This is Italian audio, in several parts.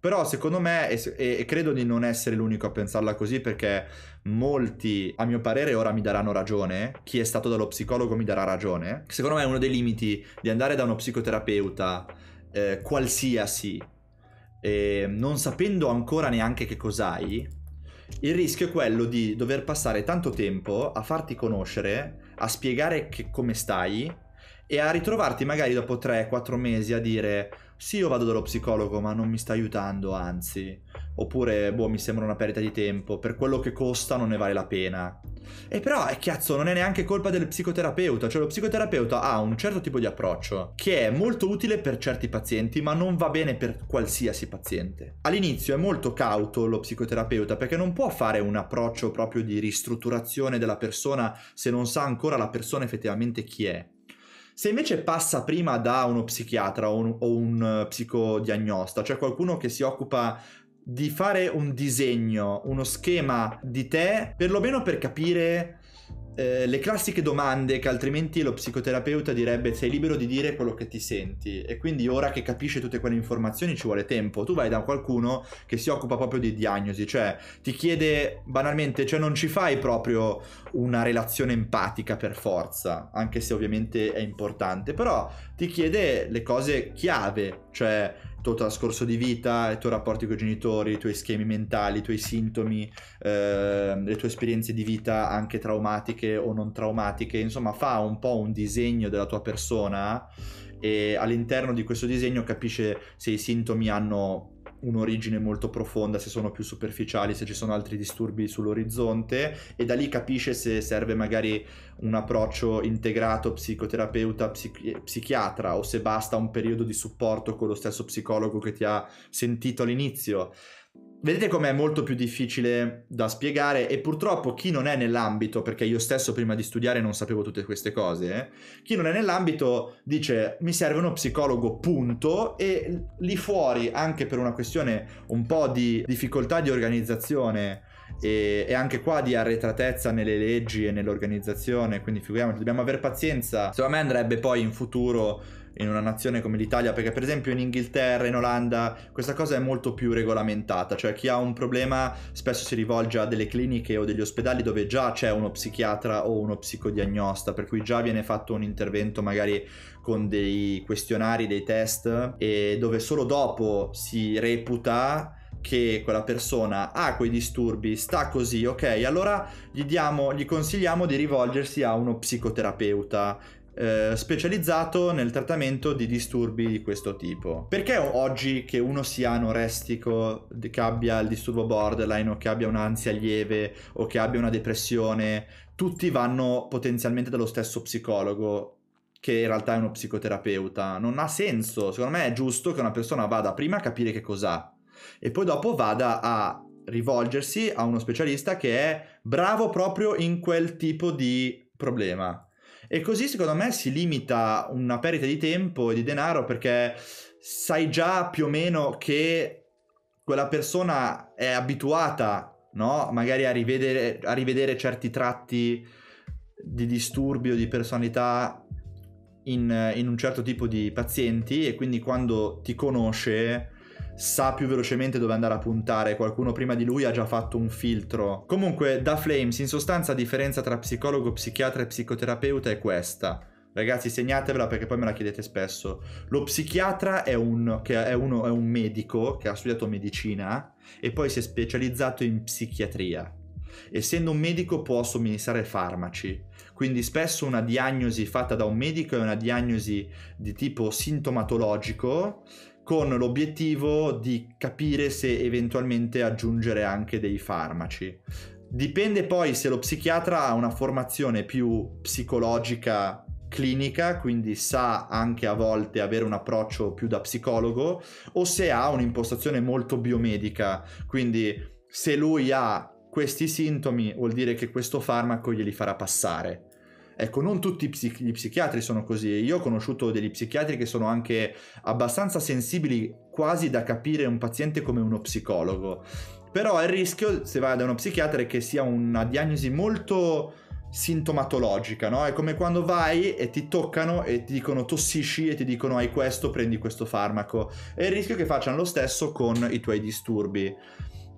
Però secondo me, e, e, credo di non essere l'unico a pensarla così, perché molti, a mio parere, ora mi daranno ragione, chi è stato dallo psicologo mi darà ragione, secondo me uno dei limiti di andare da uno psicoterapeuta eh, qualsiasi, eh, non sapendo ancora neanche che cos'hai, il rischio è quello di dover passare tanto tempo a farti conoscere, a spiegare che, come stai e a ritrovarti magari dopo 3-4 mesi a dire sì io vado dallo psicologo ma non mi sta aiutando anzi, oppure boh mi sembra una perdita di tempo, per quello che costa non ne vale la pena. E però, è eh, cazzo, non è neanche colpa del psicoterapeuta, cioè lo psicoterapeuta ha un certo tipo di approccio che è molto utile per certi pazienti ma non va bene per qualsiasi paziente. All'inizio è molto cauto lo psicoterapeuta perché non può fare un approccio proprio di ristrutturazione della persona se non sa ancora la persona effettivamente chi è. Se invece passa prima da uno psichiatra o un, o un eh, psicodiagnosta, cioè qualcuno che si occupa di fare un disegno, uno schema di te, perlomeno per capire eh, le classiche domande che altrimenti lo psicoterapeuta direbbe sei libero di dire quello che ti senti e quindi ora che capisce tutte quelle informazioni ci vuole tempo. Tu vai da qualcuno che si occupa proprio di diagnosi, cioè ti chiede banalmente, cioè non ci fai proprio una relazione empatica per forza, anche se ovviamente è importante, però ti chiede le cose chiave, cioè tuo trascorso di vita, i tuoi rapporti con i genitori, i tuoi schemi mentali, i tuoi sintomi, eh, le tue esperienze di vita anche traumatiche o non traumatiche, insomma fa un po' un disegno della tua persona e all'interno di questo disegno capisce se i sintomi hanno un'origine molto profonda, se sono più superficiali, se ci sono altri disturbi sull'orizzonte e da lì capisce se serve magari un approccio integrato psicoterapeuta psich- eh, psichiatra o se basta un periodo di supporto con lo stesso psicologo che ti ha sentito all'inizio. Vedete com'è molto più difficile da spiegare e purtroppo chi non è nell'ambito, perché io stesso prima di studiare non sapevo tutte queste cose, eh, chi non è nell'ambito dice mi serve uno psicologo punto e lì fuori anche per una questione un po' di difficoltà di organizzazione e, e, anche qua di arretratezza nelle leggi e nell'organizzazione, quindi figuriamoci, dobbiamo avere pazienza. Secondo me andrebbe poi in futuro in una nazione come l'Italia, perché per esempio in Inghilterra, in Olanda, questa cosa è molto più regolamentata, cioè chi ha un problema spesso si rivolge a delle cliniche o degli ospedali dove già c'è uno psichiatra o uno psicodiagnosta, per cui già viene fatto un intervento magari con dei questionari, dei test, e dove solo dopo si reputa che quella persona ha quei disturbi, sta così, ok, allora gli, diamo, gli consigliamo di rivolgersi a uno psicoterapeuta eh, specializzato nel trattamento di disturbi di questo tipo. Perché oggi che uno sia anorestico, che abbia il disturbo borderline o che abbia un'ansia lieve o che abbia una depressione, tutti vanno potenzialmente dallo stesso psicologo che in realtà è uno psicoterapeuta. Non ha senso, secondo me è giusto che una persona vada prima a capire che cos'ha e poi dopo vada a rivolgersi a uno specialista che è bravo proprio in quel tipo di problema. E così secondo me si limita una perdita di tempo e di denaro perché sai già più o meno che quella persona è abituata, no? Magari a rivedere, a rivedere certi tratti di disturbi o di personalità in, in un certo tipo di pazienti e quindi quando ti conosce sa più velocemente dove andare a puntare, qualcuno prima di lui ha già fatto un filtro. Comunque, da Flames, in sostanza, la differenza tra psicologo, psichiatra e psicoterapeuta è questa. Ragazzi, segnatevela perché poi me la chiedete spesso. Lo psichiatra è, un, è, uno, è un medico che ha studiato medicina e poi si è specializzato in psichiatria. Essendo un medico può somministrare farmaci, quindi spesso una diagnosi fatta da un medico è una diagnosi di tipo sintomatologico con l'obiettivo di capire se eventualmente aggiungere anche dei farmaci. Dipende poi se lo psichiatra ha una formazione più psicologica clinica, quindi sa anche a volte avere un approccio più da psicologo, o se ha un'impostazione molto biomedica, quindi se lui ha questi sintomi vuol dire che questo farmaco glieli farà passare. Ecco, non tutti psich- gli psichiatri sono così. Io ho conosciuto degli psichiatri che sono anche abbastanza sensibili, quasi da capire un paziente come uno psicologo. Però il rischio, se vai da uno psichiatra, è che sia una diagnosi molto sintomatologica, no? È come quando vai e ti toccano e ti dicono tossisci e ti dicono hai questo, prendi questo farmaco. E il rischio è che facciano lo stesso con i tuoi disturbi.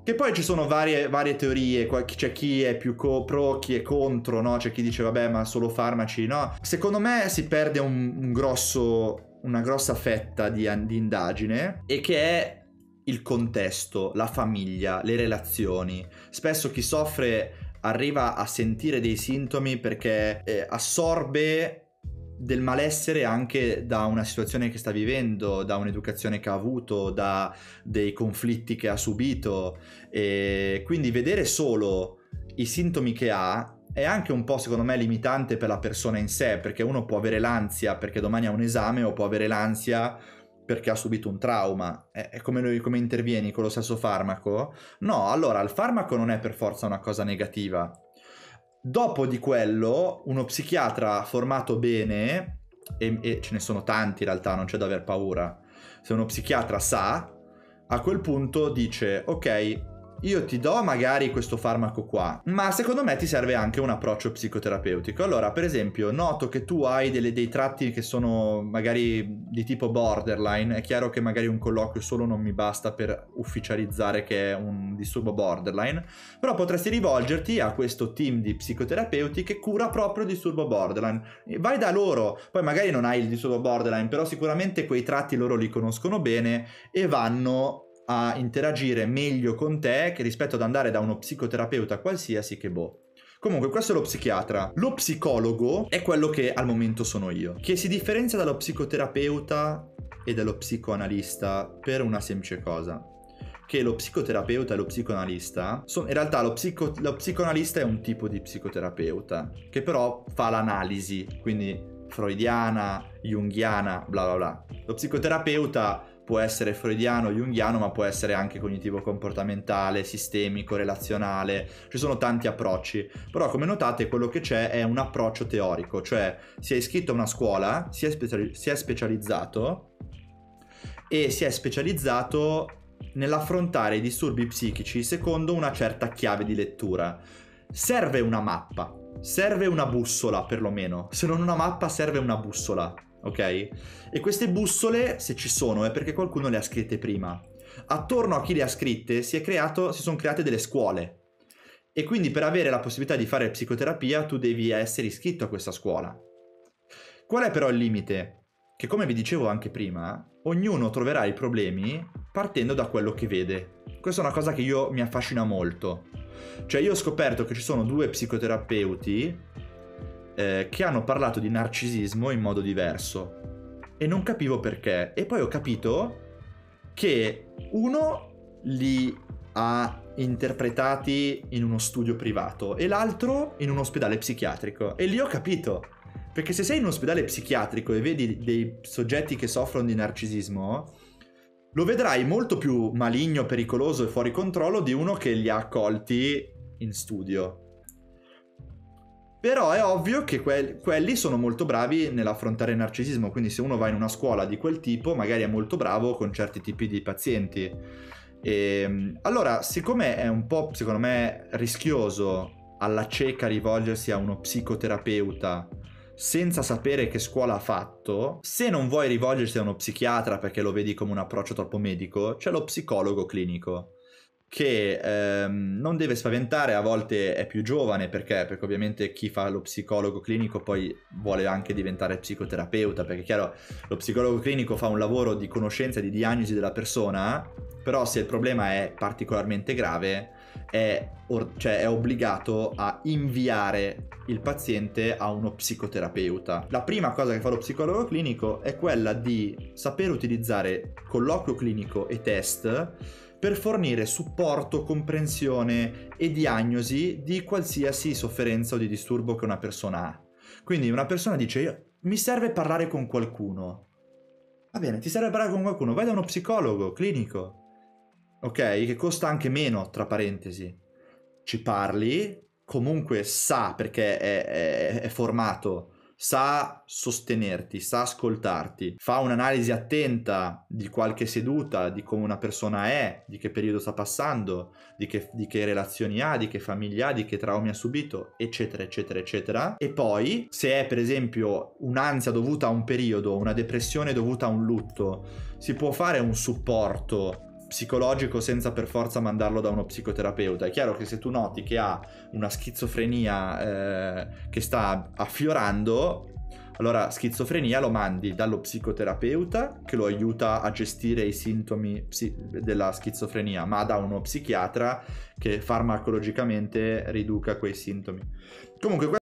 Che poi ci sono varie, varie teorie, c'è cioè chi è più co- pro, chi è contro, no? C'è chi dice vabbè ma solo farmaci, no? Secondo me si perde un, un grosso, una grossa fetta di, di indagine e che è il contesto, la famiglia, le relazioni. Spesso chi soffre arriva a sentire dei sintomi perché eh, assorbe del malessere anche da una situazione che sta vivendo, da un'educazione che ha avuto, da dei conflitti che ha subito. E quindi vedere solo i sintomi che ha è anche un po' secondo me limitante per la persona in sé, perché uno può avere l'ansia perché domani ha un esame o può avere l'ansia perché ha subito un trauma. È, come, lui, come intervieni con lo stesso farmaco? No, allora il farmaco non è per forza una cosa negativa. Dopo di quello, uno psichiatra formato bene, e, e ce ne sono tanti in realtà, non c'è da aver paura, se uno psichiatra sa, a quel punto dice, ok, io ti do magari questo farmaco qua, ma secondo me ti serve anche un approccio psicoterapeutico. Allora, per esempio, noto che tu hai delle, dei tratti che sono magari di tipo borderline, è chiaro che magari un colloquio solo non mi basta per ufficializzare che è un disturbo borderline, però potresti rivolgerti a questo team di psicoterapeuti che cura proprio il disturbo borderline. Vai da loro, poi magari non hai il disturbo borderline, però sicuramente quei tratti loro li conoscono bene e vanno a interagire meglio con te che rispetto ad andare da uno psicoterapeuta qualsiasi che boh. Comunque, questo è lo psichiatra. Lo psicologo è quello che al momento sono io, che si differenzia dallo psicoterapeuta e dallo psicoanalista per una semplice cosa. Che lo psicoterapeuta e lo psicoanalista sono, in realtà lo, psico, lo psicoanalista è un tipo di psicoterapeuta che però fa l'analisi, quindi freudiana, junghiana, bla bla bla. Lo psicoterapeuta può essere freudiano, junghiano, ma può essere anche cognitivo-comportamentale, sistemico, relazionale, ci sono tanti approcci, però come notate quello che c'è è un approccio teorico, cioè si è iscritto a una scuola, si è, speciali- si è specializzato e si è specializzato nell'affrontare i disturbi psichici secondo una certa chiave di lettura. Serve una mappa, serve una bussola perlomeno, se non una mappa serve una bussola ok? E queste bussole, se ci sono, è perché qualcuno le ha scritte prima. Attorno a chi le ha scritte si, creato, si sono create delle scuole. E quindi per avere la possibilità di fare psicoterapia tu devi essere iscritto a questa scuola. Qual è però il limite? Che come vi dicevo anche prima, ognuno troverà i problemi partendo da quello che vede. Questa è una cosa che io mi affascina molto. Cioè io ho scoperto che ci sono due psicoterapeuti eh, che hanno parlato di narcisismo in modo diverso. E non capivo perché. E poi ho capito che uno li ha interpretati in uno studio privato e l'altro in un ospedale psichiatrico. E lì ho capito. Perché se sei in un ospedale psichiatrico e vedi dei soggetti che soffrono di narcisismo, lo vedrai molto più maligno, pericoloso e fuori controllo di uno che li ha accolti in studio. Però è ovvio che que- quelli sono molto bravi nell'affrontare il narcisismo, quindi se uno va in una scuola di quel tipo, magari è molto bravo con certi tipi di pazienti. E, ehm, allora, siccome è un po', secondo me, rischioso alla cieca rivolgersi a uno psicoterapeuta senza sapere che scuola ha fatto, se non vuoi rivolgersi a uno psichiatra perché lo vedi come un approccio troppo medico, c'è lo psicologo clinico che ehm, non deve spaventare, a volte è più giovane perché? perché? ovviamente chi fa lo psicologo clinico poi vuole anche diventare psicoterapeuta, perché chiaro lo psicologo clinico fa un lavoro di conoscenza e di diagnosi della persona, però se il problema è particolarmente grave è, or- cioè è obbligato a inviare il paziente a uno psicoterapeuta. La prima cosa che fa lo psicologo clinico è quella di saper utilizzare colloquio clinico e test per fornire supporto, comprensione e diagnosi di qualsiasi sofferenza o di disturbo che una persona ha. Quindi una persona dice mi serve parlare con qualcuno. Va bene, ti serve parlare con qualcuno, vai da uno psicologo clinico, ok? Che costa anche meno, tra parentesi. Ci parli, comunque sa perché è, è, è formato sa sostenerti, sa ascoltarti, fa un'analisi attenta di qualche seduta, di come una persona è, di che periodo sta passando, di che, di che relazioni ha, di che famiglia ha, di che traumi ha subito, eccetera, eccetera, eccetera. E poi, se è per esempio un'ansia dovuta a un periodo, una depressione dovuta a un lutto, si può fare un supporto psicologico senza per forza mandarlo da uno psicoterapeuta. È chiaro che se tu noti che ha una schizofrenia eh, che sta affiorando, allora schizofrenia lo mandi dallo psicoterapeuta che lo aiuta a gestire i sintomi psi- della schizofrenia, ma da uno psichiatra che farmacologicamente riduca quei sintomi. Comunque